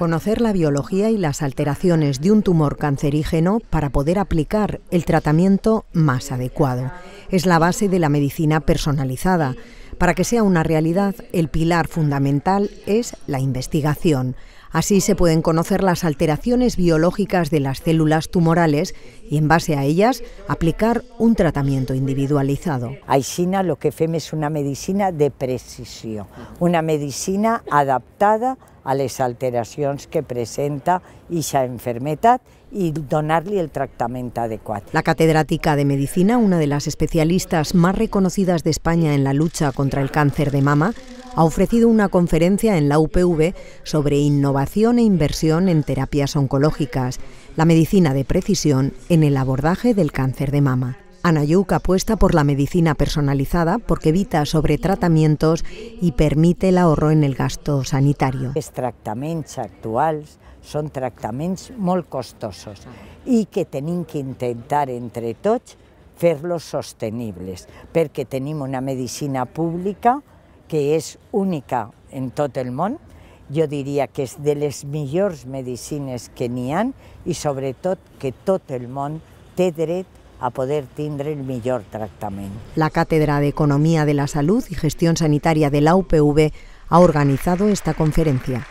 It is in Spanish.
conocer la biología y las alteraciones de un tumor cancerígeno para poder aplicar el tratamiento más adecuado. Es la base de la medicina personalizada. Para que sea una realidad, el pilar fundamental es la investigación. Así se pueden conocer las alteraciones biológicas de las células tumorales y en base a ellas aplicar un tratamiento individualizado. Aixina lo que fem es una medicina de precisión, una medicina adaptada a las alteraciones que presenta esa enfermedad y donarle el tratamiento adecuado. La catedrática de medicina, una de las especialistas más reconocidas de España en la lucha contra el cáncer de mama, ha ofrecido una conferencia en la UPV sobre innovación e inversión en terapias oncológicas, la medicina de precisión en el abordaje del cáncer de mama. Anayuk apuesta por la medicina personalizada porque evita sobretratamientos y permite el ahorro en el gasto sanitario. Los tratamientos actuales son tratamientos muy costosos y que tenim que intentar entre todos, hacerlos sostenibles porque tenemos una medicina pública que es única en todo el mundo, yo diría que es de las mejores medicinas que ni han y sobre todo que todo el mundo té dret a poder tindre el mejor tratamiento. La Cátedra de Economía de la Salud y Gestión Sanitaria de la UPV ha organizado esta conferencia.